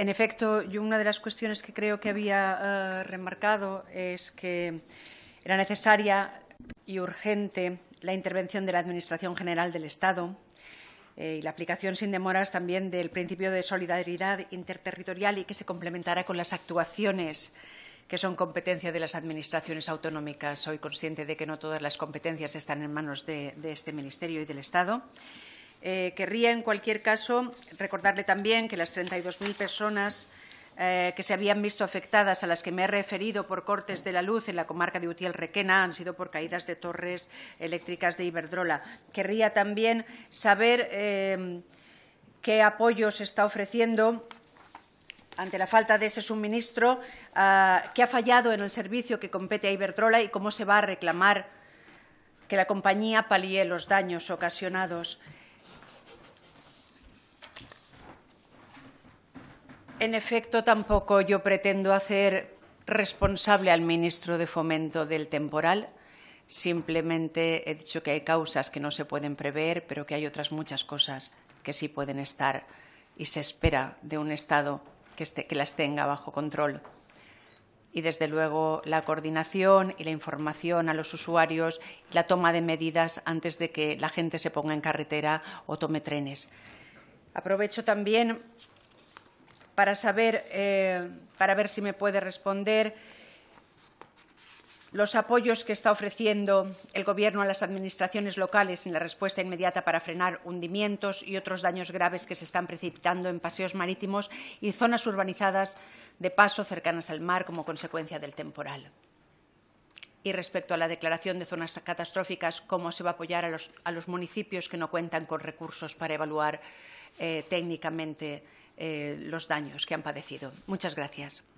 En efecto, una de las cuestiones que creo que había eh, remarcado es que era necesaria y urgente la intervención de la Administración General del Estado eh, y la aplicación sin demoras también del principio de solidaridad interterritorial y que se complementara con las actuaciones que son competencia de las administraciones autonómicas. Soy consciente de que no todas las competencias están en manos de este Ministerio y del Estado. Eh, querría, en cualquier caso, recordarle también que las 32.000 personas eh, que se habían visto afectadas, a las que me he referido por cortes de la luz en la comarca de Utiel-Requena, han sido por caídas de torres eléctricas de Iberdrola. Querría también saber eh, qué apoyo se está ofreciendo ante la falta de ese suministro, qué ha fallado en el servicio que compete a Iberdrola y cómo se va a reclamar que la compañía palíe los daños ocasionados. En efecto, tampoco yo pretendo hacer responsable al ministro de Fomento del temporal. Simplemente he dicho que hay causas que no se pueden prever, pero que hay otras muchas cosas que sí pueden estar y se espera de un Estado que, las tenga bajo control. Y, desde luego, la coordinación y la información a los usuarios y la toma de medidas antes de que la gente se ponga en carretera o tome trenes. Aprovecho también para saber, eh, ver si me puede responder los apoyos que está ofreciendo el Gobierno a las administraciones locales en la respuesta inmediata para frenar hundimientos y otros daños graves que se están precipitando en paseos marítimos y zonas urbanizadas de paso cercanas al mar como consecuencia del temporal. Y respecto a la declaración de zonas catastróficas, ¿cómo se va a apoyar a los, municipios que no cuentan con recursos para evaluar eh, técnicamente eh, los daños que han padecido. Muchas gracias.